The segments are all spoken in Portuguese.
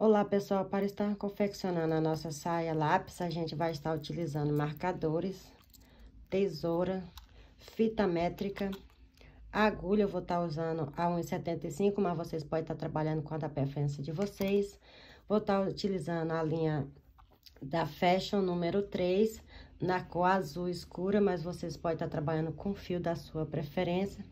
Olá, pessoal! Para estar confeccionando a nossa saia lápis, a gente vai estar utilizando marcadores, tesoura, fita métrica, agulha, eu vou estar usando a 1,75, mas vocês podem estar trabalhando com a da preferência de vocês. Vou estar utilizando a linha da Fashion número 3, na cor azul escura, mas vocês podem estar trabalhando com fio da sua preferência.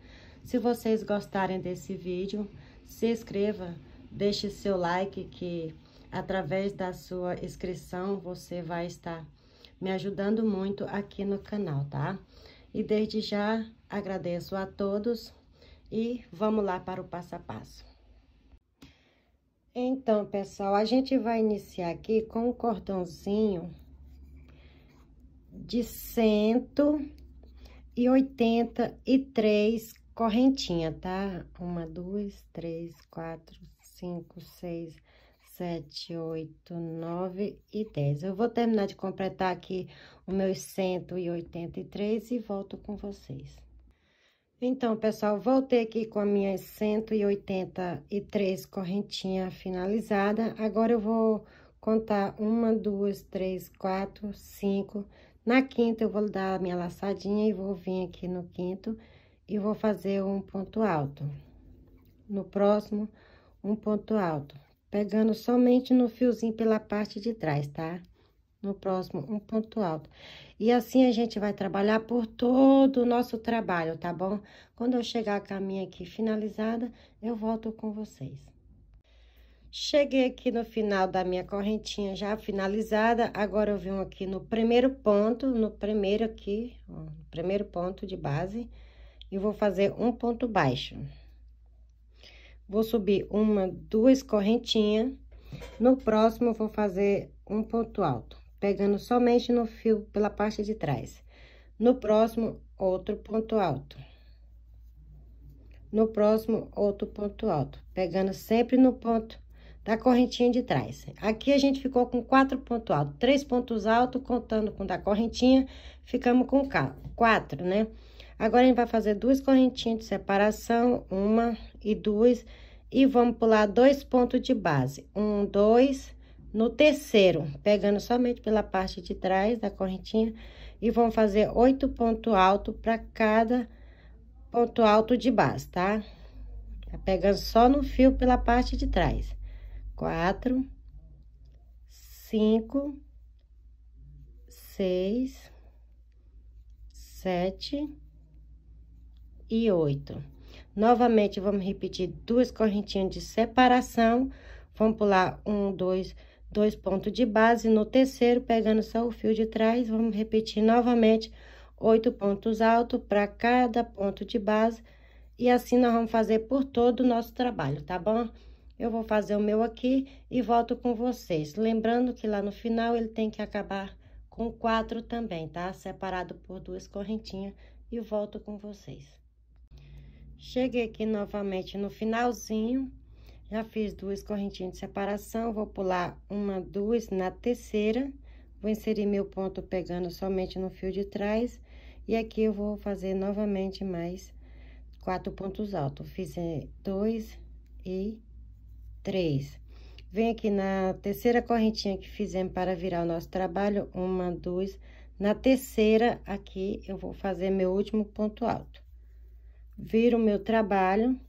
Se vocês gostarem desse vídeo, se inscreva Deixe seu like que através da sua inscrição você vai estar me ajudando muito aqui no canal, tá? E desde já agradeço a todos e vamos lá para o passo a passo. Então, pessoal, a gente vai iniciar aqui com um cordãozinho de 183 correntinha, tá? Uma, duas, três, quatro, cinco, seis, sete, oito, nove e dez. Eu vou terminar de completar aqui os meu 183 e volto com vocês. Então, pessoal, voltei aqui com a minha 183 correntinha finalizada. Agora, eu vou contar uma, duas, três, quatro, cinco. Na quinta, eu vou dar a minha laçadinha e vou vir aqui no quinto e vou fazer um ponto alto. No próximo, um ponto alto, pegando somente no fiozinho pela parte de trás, tá? No próximo, um ponto alto. E assim a gente vai trabalhar por todo o nosso trabalho, tá bom? Quando eu chegar com a minha aqui finalizada, eu volto com vocês. Cheguei aqui no final da minha correntinha já finalizada, agora eu venho aqui no primeiro ponto, no primeiro aqui, ó, primeiro ponto de base, e vou fazer um ponto baixo. Vou subir uma, duas correntinhas. No próximo, vou fazer um ponto alto, pegando somente no fio pela parte de trás. No próximo, outro ponto alto. No próximo, outro ponto alto, pegando sempre no ponto da correntinha de trás. Aqui a gente ficou com quatro pontos altos, três pontos altos, contando com da correntinha, ficamos com quatro, né? Agora, a gente vai fazer duas correntinhas de separação, uma e duas, e vamos pular dois pontos de base. Um, dois, no terceiro, pegando somente pela parte de trás da correntinha, e vamos fazer oito ponto alto para cada ponto alto de base, tá? Tá pegando só no fio pela parte de trás. Quatro, cinco, seis, sete e oito. Novamente, vamos repetir duas correntinhas de separação. Vamos pular um, dois, dois pontos de base. No terceiro, pegando só o fio de trás, vamos repetir novamente oito pontos altos para cada ponto de base. E assim, nós vamos fazer por todo o nosso trabalho, tá bom? Eu vou fazer o meu aqui e volto com vocês. Lembrando que lá no final, ele tem que acabar com quatro também, tá? Separado por duas correntinhas e volto com vocês. Cheguei aqui novamente no finalzinho, já fiz duas correntinhas de separação, vou pular uma, duas, na terceira, vou inserir meu ponto pegando somente no fio de trás, e aqui eu vou fazer novamente mais quatro pontos altos, fiz é, dois e três. Vem aqui na terceira correntinha que fizemos para virar o nosso trabalho, uma, duas, na terceira aqui eu vou fazer meu último ponto alto. Viro o meu trabalho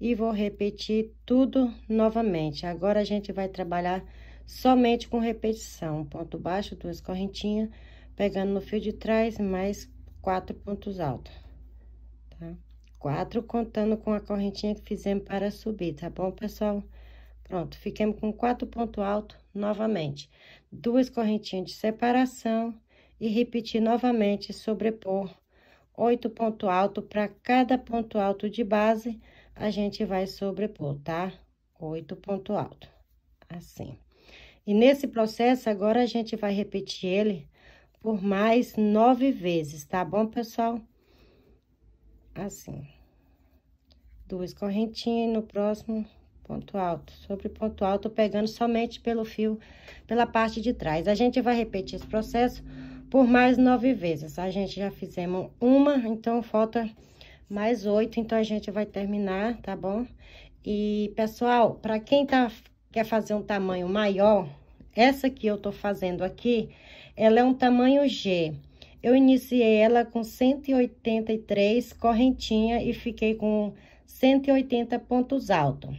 e vou repetir tudo novamente. Agora, a gente vai trabalhar somente com repetição. Ponto baixo, duas correntinhas, pegando no fio de trás, mais quatro pontos altos, tá? Quatro contando com a correntinha que fizemos para subir, tá bom, pessoal? Pronto, fiquemos com quatro pontos altos novamente. Duas correntinhas de separação e repetir novamente, sobrepor oito ponto alto para cada ponto alto de base, a gente vai sobrepor, tá? Oito ponto alto, assim. E nesse processo, agora a gente vai repetir ele por mais nove vezes, tá bom, pessoal? Assim. Duas correntinhas no próximo ponto alto, sobre ponto alto, pegando somente pelo fio, pela parte de trás. A gente vai repetir esse processo por mais nove vezes. A gente já fizemos uma, então falta mais oito, então a gente vai terminar, tá bom? E, pessoal, para quem tá, quer fazer um tamanho maior, essa que eu tô fazendo aqui, ela é um tamanho G. Eu iniciei ela com 183 correntinha e fiquei com 180 pontos altos.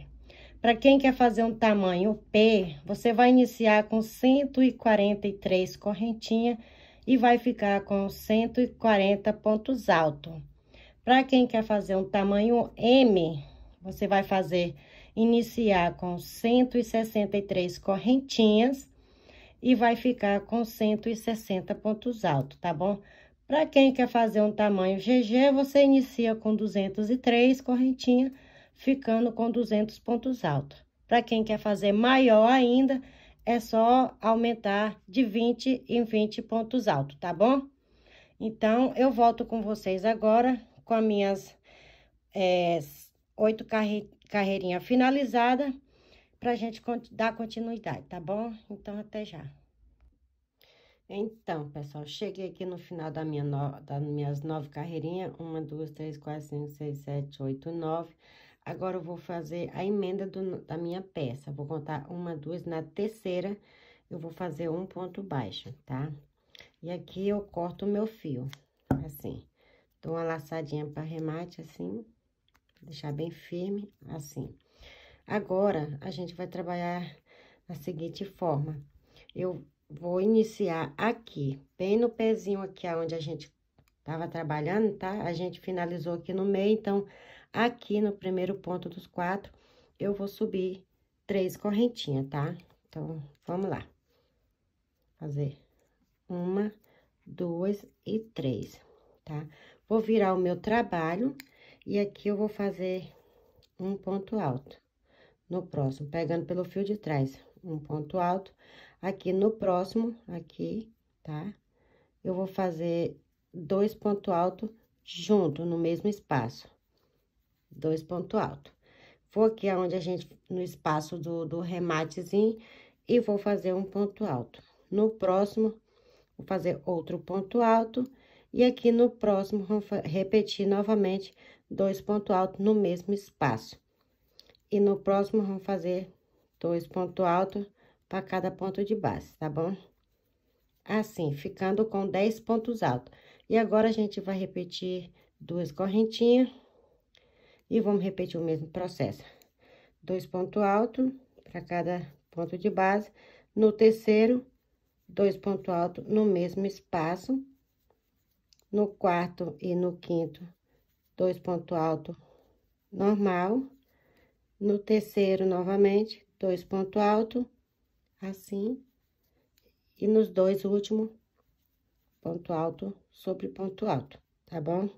Para quem quer fazer um tamanho P, você vai iniciar com 143 correntinha e vai ficar com 140 pontos altos. Para quem quer fazer um tamanho M, você vai fazer iniciar com 163 correntinhas e vai ficar com 160 pontos altos, tá bom? Para quem quer fazer um tamanho GG, você inicia com 203 correntinha, ficando com 200 pontos altos. Para quem quer fazer maior ainda, é só aumentar de 20 em 20 pontos altos, tá bom? Então, eu volto com vocês agora com as minhas é, oito é, carre, carreirinhas finalizadas pra gente dar continuidade, tá bom? Então, até já. Então, pessoal, cheguei aqui no final da minha no, das minhas nove carreirinhas. Uma, duas, três, quatro, cinco, seis, sete, oito, nove Agora, eu vou fazer a emenda do, da minha peça. Vou contar uma, duas, na terceira eu vou fazer um ponto baixo, tá? E aqui eu corto o meu fio, assim. Dou uma laçadinha para remate, assim. Deixar bem firme, assim. Agora, a gente vai trabalhar da seguinte forma. Eu vou iniciar aqui, bem no pezinho aqui, onde a gente tava trabalhando, tá? A gente finalizou aqui no meio, então... Aqui no primeiro ponto dos quatro, eu vou subir três correntinhas, tá? Então, vamos lá. Fazer uma, duas e três, tá? Vou virar o meu trabalho e aqui eu vou fazer um ponto alto. No próximo, pegando pelo fio de trás, um ponto alto. Aqui no próximo, aqui, tá? Eu vou fazer dois pontos altos junto no mesmo espaço dois ponto alto. Vou aqui aonde a gente, no espaço do, do rematezinho, e vou fazer um ponto alto. No próximo, vou fazer outro ponto alto, e aqui no próximo, vou repetir novamente dois ponto alto no mesmo espaço. E no próximo, vamos fazer dois ponto alto para cada ponto de base, tá bom? Assim, ficando com 10 pontos altos. E agora, a gente vai repetir duas correntinhas. E vamos repetir o mesmo processo. Dois ponto alto para cada ponto de base. No terceiro, dois ponto alto no mesmo espaço. No quarto e no quinto, dois ponto alto normal. No terceiro, novamente, dois ponto alto, assim. E nos dois últimos, ponto alto sobre ponto alto, tá bom?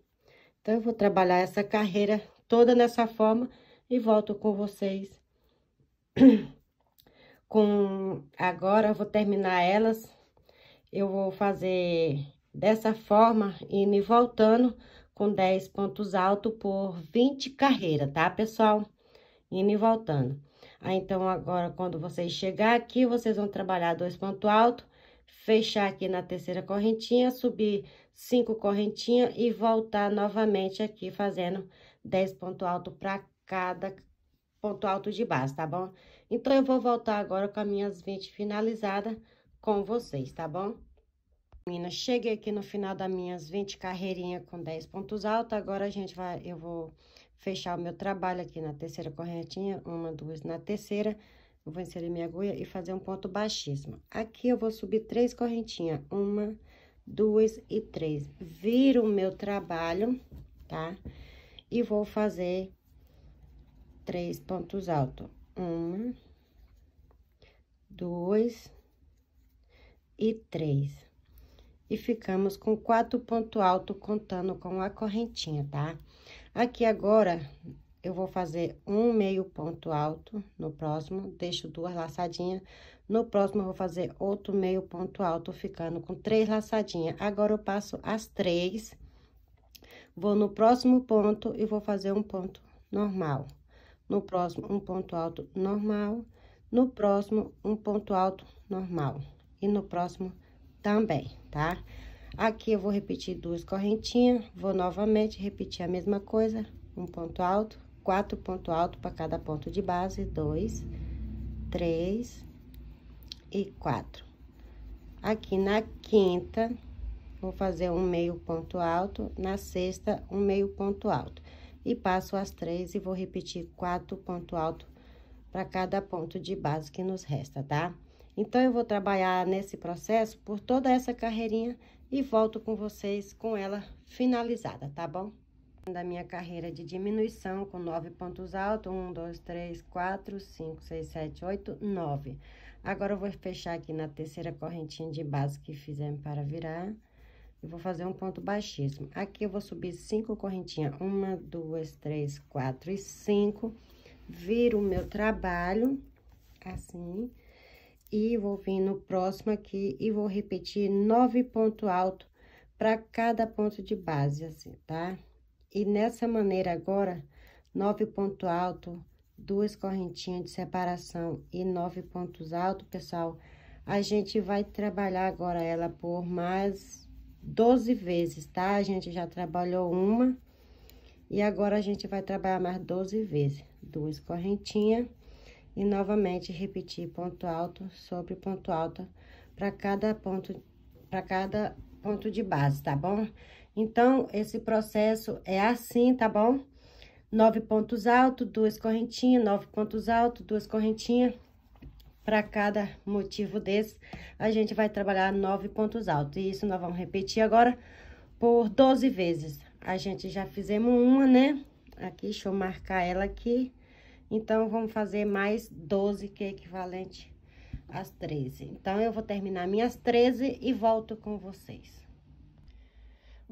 Então, eu vou trabalhar essa carreira toda nessa forma e volto com vocês. com agora eu vou terminar elas. Eu vou fazer dessa forma indo e voltando com 10 pontos altos por 20 carreira tá, pessoal? Indo e voltando. Aí, ah, então, agora, quando vocês chegar aqui, vocês vão trabalhar dois pontos altos, fechar aqui na terceira correntinha, subir cinco correntinhas e voltar novamente aqui fazendo 10 ponto alto para cada ponto alto de base, tá bom? Então, eu vou voltar agora com as minhas 20 finalizadas com vocês, tá bom? Minas, cheguei aqui no final das minhas 20 carreirinhas com 10 pontos altos. Agora, a gente vai, eu vou fechar o meu trabalho aqui na terceira correntinha, uma, duas na terceira. Eu vou inserir minha agulha e fazer um ponto baixíssimo. Aqui, eu vou subir três correntinhas, uma, duas e três. Viro o meu trabalho, tá? Tá? e vou fazer três pontos altos. Uma, dois e três. E ficamos com quatro pontos altos contando com a correntinha, tá? Aqui agora, eu vou fazer um meio ponto alto no próximo, deixo duas laçadinhas. No próximo, eu vou fazer outro meio ponto alto, ficando com três laçadinhas. Agora, eu passo as três Vou no próximo ponto e vou fazer um ponto normal. No próximo, um ponto alto normal. No próximo, um ponto alto normal. E no próximo também, tá? Aqui eu vou repetir duas correntinhas, vou novamente repetir a mesma coisa, um ponto alto, quatro ponto alto para cada ponto de base, dois, três e quatro. Aqui na quinta, vou fazer um meio ponto alto, na sexta, um meio ponto alto. E passo as três e vou repetir quatro ponto alto para cada ponto de base que nos resta, tá? Então, eu vou trabalhar nesse processo por toda essa carreirinha e volto com vocês com ela finalizada, tá bom? Da minha carreira de diminuição com nove pontos altos, um, dois, três, quatro, cinco, seis, sete, oito, nove. Agora, eu vou fechar aqui na terceira correntinha de base que fizemos para virar eu vou fazer um ponto baixíssimo. Aqui eu vou subir cinco correntinhas, uma, duas, três, quatro e cinco. Viro o meu trabalho, assim, e vou vir no próximo aqui e vou repetir nove ponto alto para cada ponto de base, assim, tá? E nessa maneira agora, nove ponto alto, duas correntinhas de separação e nove pontos altos, pessoal, a gente vai trabalhar agora ela por mais 12 vezes, tá? A gente já trabalhou uma. E agora, a gente vai trabalhar mais 12 vezes. Duas correntinhas. E novamente, repetir ponto alto sobre ponto alto para cada ponto, para cada ponto de base, tá bom? Então, esse processo é assim, tá bom? Nove pontos altos, duas correntinhas, nove pontos altos, duas correntinhas para cada motivo desse, a gente vai trabalhar nove pontos altos. E isso nós vamos repetir agora por 12 vezes. A gente já fizemos uma, né? Aqui, deixa eu marcar ela aqui. Então, vamos fazer mais 12, que é equivalente às 13. Então, eu vou terminar minhas 13 e volto com vocês.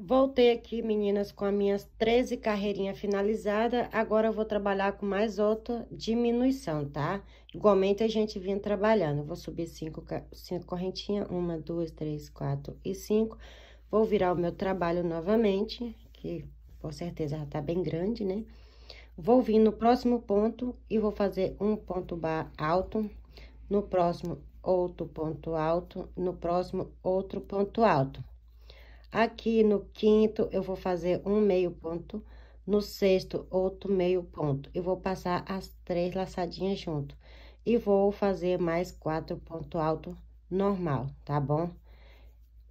Voltei aqui, meninas, com as minhas 13 carreirinhas finalizadas. Agora eu vou trabalhar com mais outra diminuição, tá? Igualmente a gente vinha trabalhando. vou subir cinco, cinco correntinhas. Uma, duas, três, quatro e cinco. Vou virar o meu trabalho novamente, que com certeza já tá bem grande, né? Vou vir no próximo ponto e vou fazer um ponto bar alto. No próximo, outro ponto alto. No próximo, outro ponto alto Aqui no quinto, eu vou fazer um meio ponto, no sexto, outro meio ponto. E vou passar as três laçadinhas junto. E vou fazer mais quatro ponto alto normal, tá bom?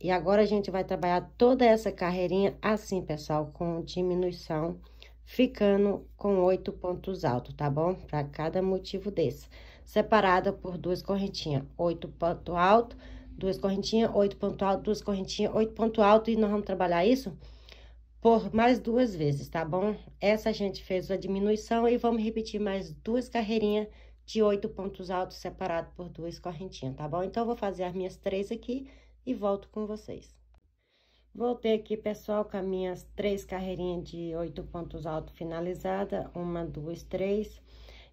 E agora, a gente vai trabalhar toda essa carreirinha assim, pessoal, com diminuição, ficando com oito pontos altos, tá bom? Para cada motivo desse. Separada por duas correntinhas, oito ponto alto duas correntinhas, oito ponto alto, duas correntinhas, oito ponto alto, e nós vamos trabalhar isso por mais duas vezes, tá bom? Essa a gente fez a diminuição e vamos repetir mais duas carreirinhas de oito pontos altos separado por duas correntinhas, tá bom? Então, eu vou fazer as minhas três aqui e volto com vocês. Voltei aqui, pessoal, com as minhas três carreirinhas de oito pontos altos finalizada, uma, duas, três.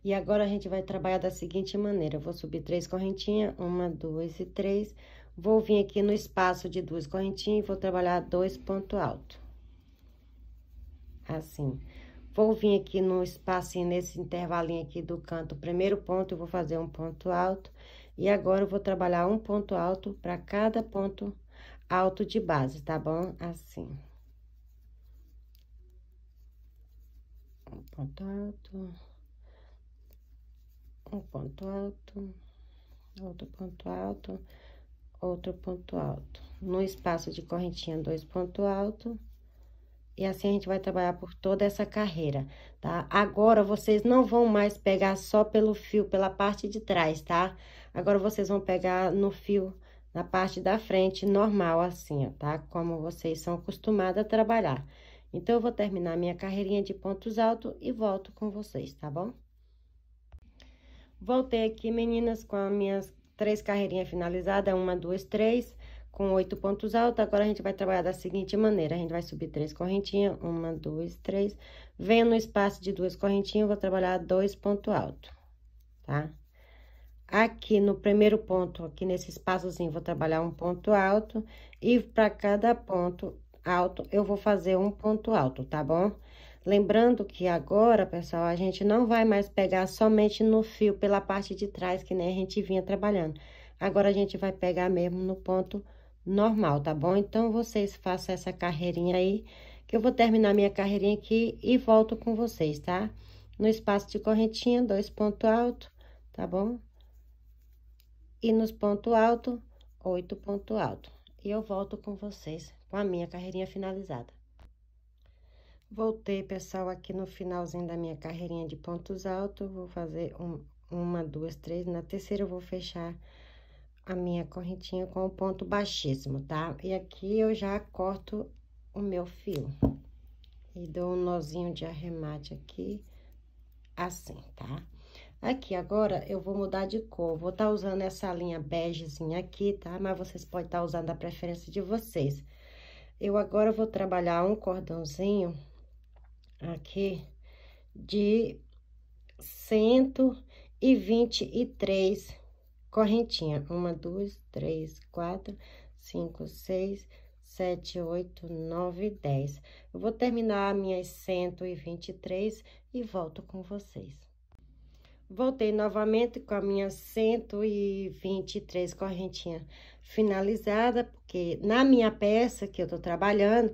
E agora, a gente vai trabalhar da seguinte maneira, eu vou subir três correntinhas, uma, duas e três Vou vir aqui no espaço de duas correntinhas e vou trabalhar dois ponto alto. Assim. Vou vir aqui no espaço nesse intervalinho aqui do canto, primeiro ponto, eu vou fazer um ponto alto. E agora, eu vou trabalhar um ponto alto para cada ponto alto de base, tá bom? Assim. Um ponto alto. Um ponto alto. Outro ponto alto outro ponto alto. No espaço de correntinha, dois ponto alto. E assim a gente vai trabalhar por toda essa carreira, tá? Agora, vocês não vão mais pegar só pelo fio, pela parte de trás, tá? Agora, vocês vão pegar no fio, na parte da frente, normal assim, ó, tá? Como vocês são acostumados a trabalhar. Então, eu vou terminar minha carreirinha de pontos altos e volto com vocês, tá bom? Voltei aqui, meninas, com as minhas três carreirinhas finalizadas, uma, duas, três, com oito pontos altos. Agora, a gente vai trabalhar da seguinte maneira, a gente vai subir três correntinhas, uma, duas, três. Vendo no espaço de duas correntinhas, vou trabalhar dois pontos altos, tá? Aqui no primeiro ponto, aqui nesse espaçozinho, vou trabalhar um ponto alto. E para cada ponto alto, eu vou fazer um ponto alto, tá bom? Tá bom? Lembrando que agora, pessoal, a gente não vai mais pegar somente no fio pela parte de trás, que nem a gente vinha trabalhando. Agora, a gente vai pegar mesmo no ponto normal, tá bom? Então, vocês façam essa carreirinha aí, que eu vou terminar minha carreirinha aqui e volto com vocês, tá? No espaço de correntinha, dois pontos altos, tá bom? E nos pontos altos, oito pontos altos. E eu volto com vocês com a minha carreirinha finalizada. Voltei, pessoal, aqui no finalzinho da minha carreirinha de pontos altos, vou fazer um, uma, duas, três, na terceira eu vou fechar a minha correntinha com o ponto baixíssimo, tá? E aqui eu já corto o meu fio e dou um nozinho de arremate aqui, assim, tá? Aqui, agora, eu vou mudar de cor, vou tá usando essa linha begezinha aqui, tá? Mas vocês podem estar tá usando a preferência de vocês. Eu agora vou trabalhar um cordãozinho aqui de 123 correntinha. Uma, duas, três, quatro, cinco, seis, sete, oito, nove, dez. Eu vou terminar minhas 123 e volto com vocês. Voltei novamente com a minha 123 correntinha finalizada, porque na minha peça que eu tô trabalhando,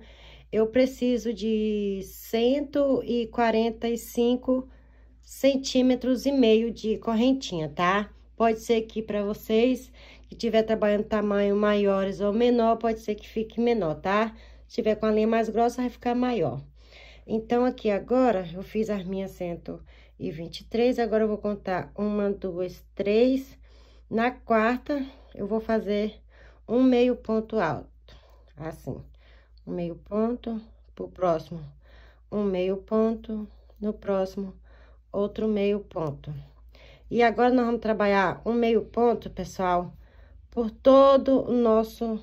eu preciso de 145 centímetros e meio de correntinha, tá? Pode ser que para vocês que tiver trabalhando tamanho maiores ou menor, pode ser que fique menor, tá? Se tiver com a linha mais grossa, vai ficar maior. Então, aqui agora, eu fiz as minhas 123, agora eu vou contar uma, duas, três. Na quarta, eu vou fazer um meio ponto alto, assim um meio ponto, pro próximo, um meio ponto, no próximo, outro meio ponto. E agora, nós vamos trabalhar um meio ponto, pessoal, por todo o nosso,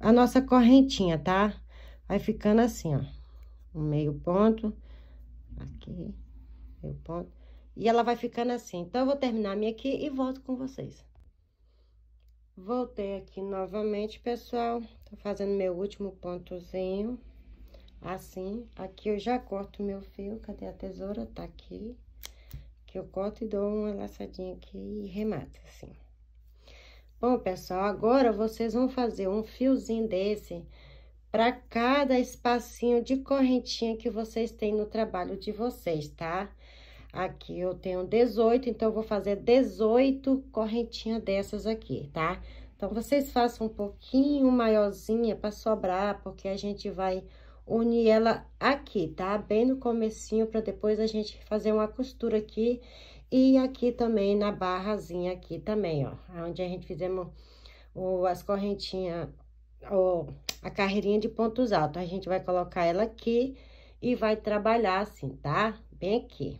a nossa correntinha, tá? Vai ficando assim, ó, um meio ponto, aqui, meio ponto, e ela vai ficando assim. Então, eu vou terminar a minha aqui e volto com vocês. Voltei aqui novamente, pessoal. Tô fazendo meu último pontozinho. Assim, aqui eu já corto meu fio. Cadê a tesoura? Tá aqui. Que eu corto e dou uma laçadinha aqui e remato, assim. Bom, pessoal, agora vocês vão fazer um fiozinho desse para cada espacinho de correntinha que vocês têm no trabalho de vocês, tá? Aqui eu tenho 18, então eu vou fazer 18 correntinhas dessas aqui, tá? Então, vocês façam um pouquinho maiorzinha pra sobrar, porque a gente vai unir ela aqui, tá? Bem no comecinho, pra depois a gente fazer uma costura aqui. E aqui também, na barrazinha aqui também, ó. Onde a gente fizemos o, as correntinhas, a carreirinha de pontos altos. A gente vai colocar ela aqui e vai trabalhar assim, tá? Bem aqui.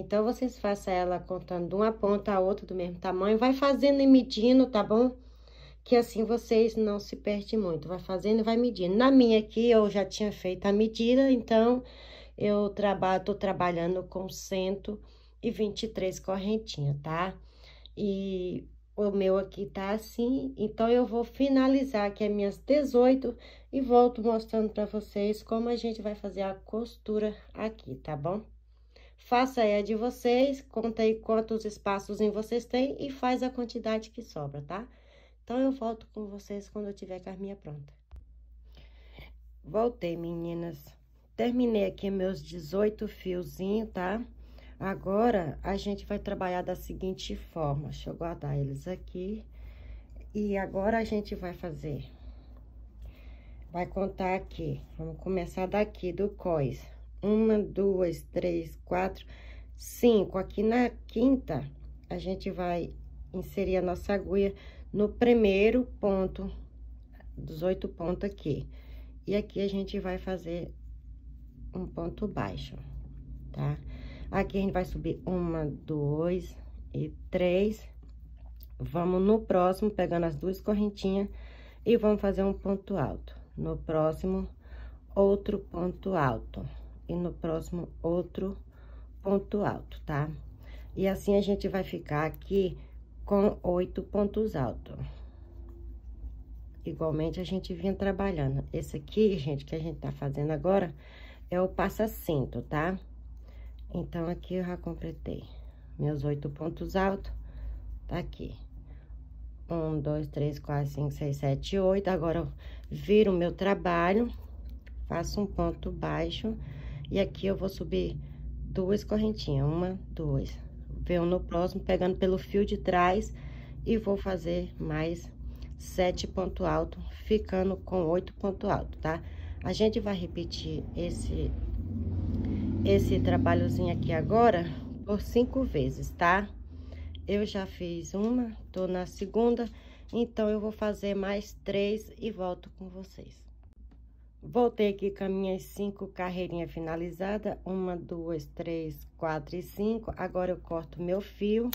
Então, vocês façam ela contando de uma ponta a outra do mesmo tamanho. Vai fazendo e medindo, tá bom? Que assim vocês não se perdem muito. Vai fazendo e vai medindo. Na minha aqui, eu já tinha feito a medida, então, eu trabalho, tô trabalhando com 123 correntinhas, tá? E o meu aqui tá assim, então eu vou finalizar aqui as minhas 18 e volto mostrando pra vocês como a gente vai fazer a costura aqui, tá bom? Faça aí a de vocês, conta aí quantos espaços vocês têm e faz a quantidade que sobra, tá? Então, eu volto com vocês quando eu tiver com a minha pronta. Voltei, meninas. Terminei aqui meus 18 fiozinhos, tá? Agora, a gente vai trabalhar da seguinte forma. Deixa eu guardar eles aqui. E agora, a gente vai fazer... Vai contar aqui. Vamos começar daqui, do cois. Uma, duas, três, quatro, cinco. Aqui na quinta, a gente vai inserir a nossa agulha no primeiro ponto dos oito pontos aqui. E aqui a gente vai fazer um ponto baixo, tá? Aqui a gente vai subir uma, dois e três. Vamos no próximo, pegando as duas correntinhas e vamos fazer um ponto alto. No próximo, outro ponto alto e no próximo outro ponto alto, tá? E assim a gente vai ficar aqui com oito pontos altos. Igualmente, a gente vinha trabalhando. Esse aqui, gente, que a gente tá fazendo agora, é o passa-cinto, tá? Então, aqui eu já completei meus oito pontos altos, tá aqui. Um, dois, três, quatro, cinco, seis, sete, oito. Agora, viro o meu trabalho, faço um ponto baixo e aqui eu vou subir duas correntinhas, uma, duas. Venho no próximo, pegando pelo fio de trás e vou fazer mais sete ponto alto, ficando com oito ponto alto, tá? A gente vai repetir esse, esse trabalhozinho aqui agora por cinco vezes, tá? Eu já fiz uma, tô na segunda, então eu vou fazer mais três e volto com vocês. Voltei aqui com as minhas cinco carreirinhas finalizadas. Uma, duas, três, quatro e cinco. Agora, eu corto meu fio.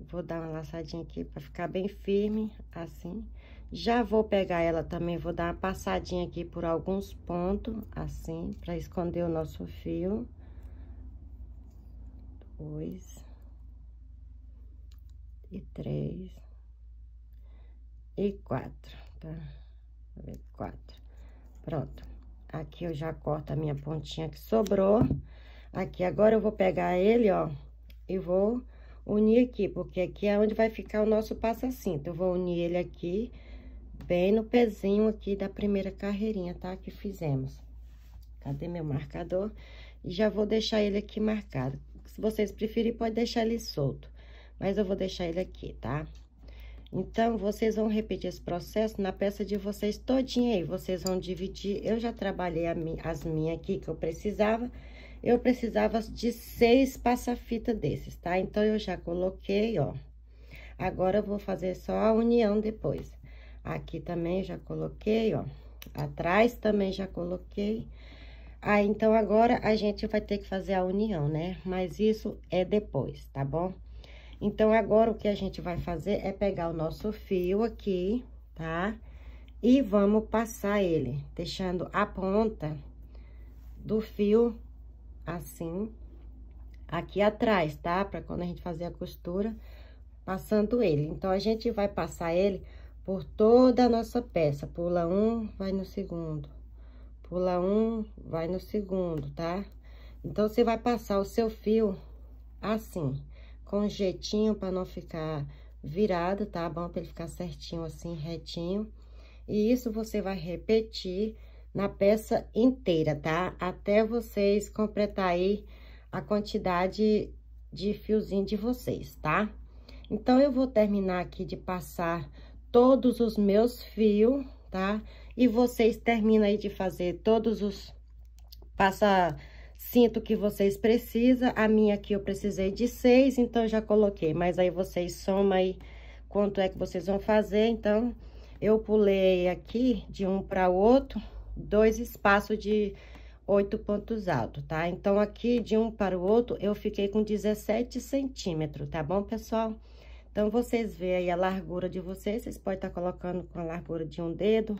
Vou dar uma laçadinha aqui pra ficar bem firme, assim. Já vou pegar ela também, vou dar uma passadinha aqui por alguns pontos, assim, pra esconder o nosso fio. Dois. E três. E quatro, tá? Quatro. Pronto. Aqui eu já corto a minha pontinha que sobrou. Aqui, agora eu vou pegar ele, ó, e vou unir aqui, porque aqui é onde vai ficar o nosso passacinto. Eu vou unir ele aqui, bem no pezinho aqui da primeira carreirinha, tá? Que fizemos. Cadê meu marcador? E já vou deixar ele aqui marcado. Se vocês preferirem, pode deixar ele solto. Mas eu vou deixar ele aqui, tá? Tá? Então, vocês vão repetir esse processo na peça de vocês todinha aí. Vocês vão dividir. Eu já trabalhei as minhas aqui que eu precisava. Eu precisava de seis passa-fita desses, tá? Então, eu já coloquei, ó. Agora, eu vou fazer só a união depois. Aqui também já coloquei, ó. Atrás também já coloquei. Ah, então, agora a gente vai ter que fazer a união, né? Mas isso é depois, tá bom? Então, agora o que a gente vai fazer é pegar o nosso fio aqui, tá? E vamos passar ele, deixando a ponta do fio assim, aqui atrás, tá? Pra quando a gente fazer a costura, passando ele. Então, a gente vai passar ele por toda a nossa peça. Pula um, vai no segundo. Pula um, vai no segundo, tá? Então, você vai passar o seu fio assim com jeitinho para não ficar virado, tá bom? Para ele ficar certinho assim, retinho. E isso você vai repetir na peça inteira, tá? Até vocês completar aí a quantidade de fiozinho de vocês, tá? Então, eu vou terminar aqui de passar todos os meus fios, tá? E vocês terminam aí de fazer todos os... Passa sinto que vocês precisam. A minha aqui eu precisei de seis, então já coloquei. Mas aí vocês somam aí quanto é que vocês vão fazer. Então, eu pulei aqui de um para outro, dois espaços de oito pontos altos, tá? Então, aqui de um para o outro, eu fiquei com 17 centímetros, tá bom, pessoal? Então, vocês veem aí a largura de vocês, vocês podem estar tá colocando com a largura de um dedo,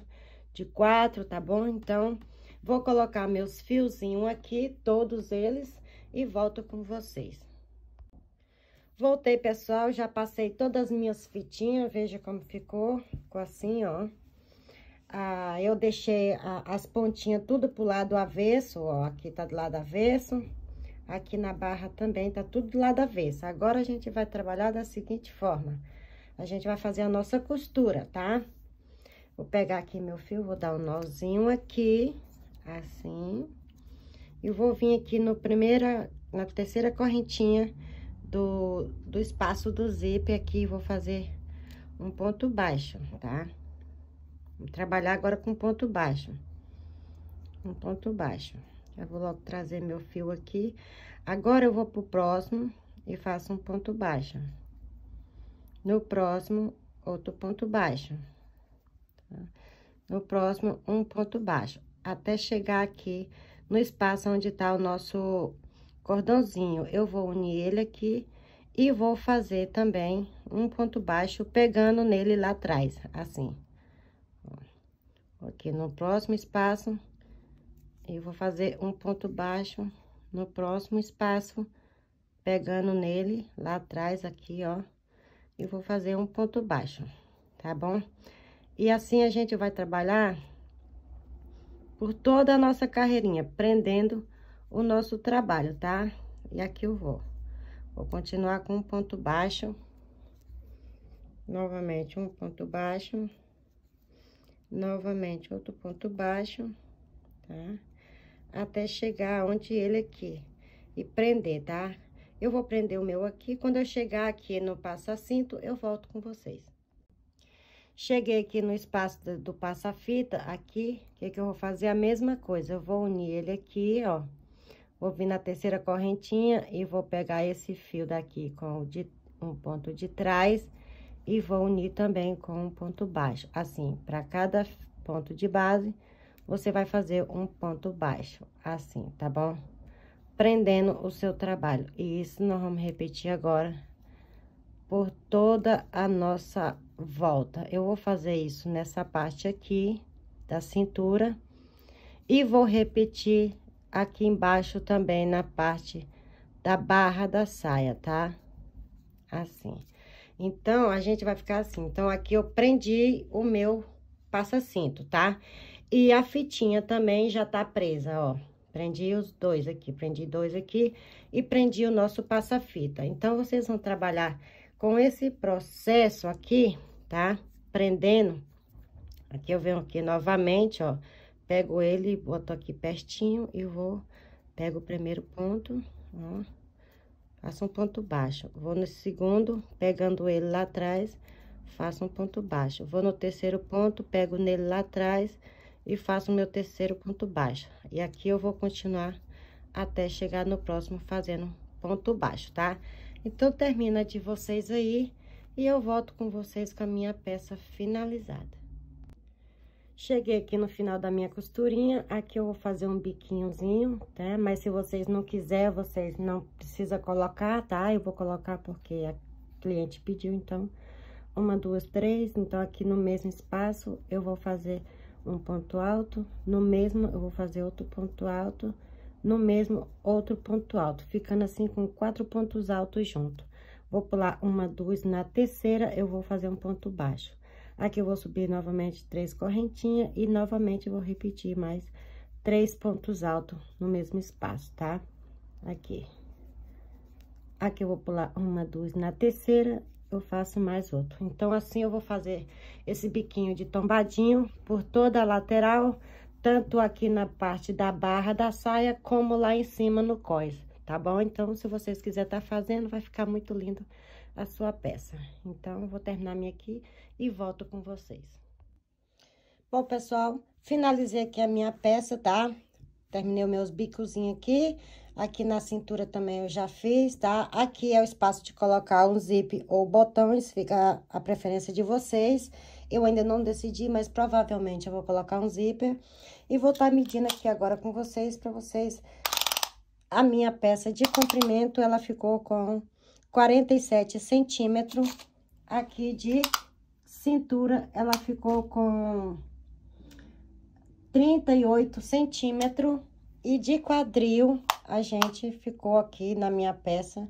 de quatro, tá bom? Então, Vou colocar meus fiozinhos aqui, todos eles, e volto com vocês. Voltei, pessoal, já passei todas as minhas fitinhas, veja como ficou, ficou assim, ó. Ah, eu deixei a, as pontinhas tudo pro lado avesso, ó, aqui tá do lado avesso, aqui na barra também tá tudo do lado avesso. Agora, a gente vai trabalhar da seguinte forma, a gente vai fazer a nossa costura, tá? Vou pegar aqui meu fio, vou dar um nozinho aqui, assim. E vou vir aqui no primeira, na terceira correntinha do, do espaço do zíper aqui, vou fazer um ponto baixo, tá? Vou trabalhar agora com ponto baixo. Um ponto baixo. Eu vou logo trazer meu fio aqui. Agora, eu vou pro próximo e faço um ponto baixo. No próximo, outro ponto baixo. Tá? No próximo, um ponto baixo até chegar aqui no espaço onde tá o nosso cordãozinho. Eu vou unir ele aqui e vou fazer também um ponto baixo pegando nele lá atrás, assim. Aqui no próximo espaço, eu vou fazer um ponto baixo no próximo espaço, pegando nele lá atrás aqui, ó. E vou fazer um ponto baixo, tá bom? E assim a gente vai trabalhar por toda a nossa carreirinha, prendendo o nosso trabalho, tá? E aqui eu vou. Vou continuar com um ponto baixo. Novamente um ponto baixo. Novamente outro ponto baixo, tá? Até chegar onde ele aqui. E prender, tá? Eu vou prender o meu aqui. Quando eu chegar aqui no passo a cinto, eu volto com vocês. Cheguei aqui no espaço do, passa-fita, aqui, o que, é que eu vou fazer? A mesma coisa, eu vou unir ele aqui, ó. Vou vir na terceira correntinha e vou pegar esse fio daqui com o de, um ponto de trás e vou unir também com um ponto baixo. Assim, para cada ponto de base, você vai fazer um ponto baixo, assim, tá bom? Prendendo o seu trabalho. E isso nós vamos repetir agora por toda a nossa volta. Eu vou fazer isso nessa parte aqui da cintura. E vou repetir aqui embaixo também na parte da barra da saia, tá? Assim. Então, a gente vai ficar assim. Então, aqui eu prendi o meu passa-cinto, tá? E a fitinha também já tá presa, ó. Prendi os dois aqui, prendi dois aqui e prendi o nosso passa-fita. Então, vocês vão trabalhar com esse processo aqui tá? Prendendo. Aqui eu venho aqui novamente, ó. Pego ele, boto aqui pertinho e vou... Pego o primeiro ponto, ó. Faço um ponto baixo. Vou no segundo, pegando ele lá atrás, faço um ponto baixo. Vou no terceiro ponto, pego nele lá atrás e faço o meu terceiro ponto baixo. E aqui eu vou continuar até chegar no próximo fazendo ponto baixo, tá? Então, termina de vocês aí e eu volto com vocês com a minha peça finalizada. Cheguei aqui no final da minha costurinha, aqui eu vou fazer um biquinhozinho, tá? Mas se vocês não quiser, vocês não precisa colocar, tá? Eu vou colocar porque a cliente pediu, então, uma, duas, três. Então, aqui no mesmo espaço, eu vou fazer um ponto alto, no mesmo eu vou fazer outro ponto alto, no mesmo outro ponto alto, ficando assim com quatro pontos altos junto. Vou pular uma, duas, na terceira eu vou fazer um ponto baixo. Aqui eu vou subir novamente três correntinhas e novamente vou repetir mais três pontos altos no mesmo espaço, tá? Aqui. Aqui eu vou pular uma, duas, na terceira eu faço mais outro. Então, assim eu vou fazer esse biquinho de tombadinho por toda a lateral, tanto aqui na parte da barra da saia, como lá em cima no cós tá bom? Então, se vocês quiserem estar tá fazendo, vai ficar muito lindo a sua peça. Então, eu vou terminar minha aqui e volto com vocês. Bom, pessoal, finalizei aqui a minha peça, tá? Terminei os meus bicozinhos aqui. Aqui na cintura também eu já fiz, tá? Aqui é o espaço de colocar um zip ou botões, fica a preferência de vocês. Eu ainda não decidi, mas provavelmente eu vou colocar um zíper. E vou estar tá medindo aqui agora com vocês, para vocês a minha peça de comprimento, ela ficou com 47 centímetros. Aqui de cintura, ela ficou com 38 centímetros. E de quadril, a gente ficou aqui na minha peça.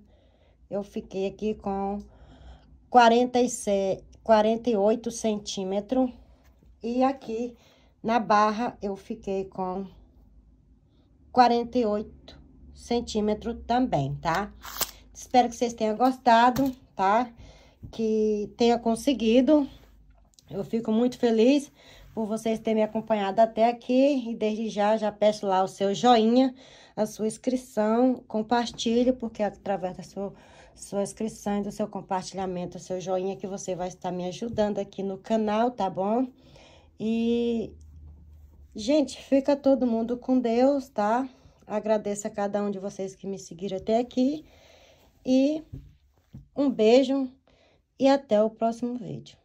Eu fiquei aqui com 47, 48 centímetros. E aqui na barra, eu fiquei com 48 centímetro também, tá? Espero que vocês tenham gostado, tá? Que tenha conseguido. Eu fico muito feliz por vocês terem me acompanhado até aqui. E desde já, já peço lá o seu joinha, a sua inscrição, compartilhe, porque através da sua, sua inscrição e do seu compartilhamento, o seu joinha, que você vai estar me ajudando aqui no canal, tá bom? E, gente, fica todo mundo com Deus, tá? Agradeço a cada um de vocês que me seguiram até aqui. E um beijo e até o próximo vídeo.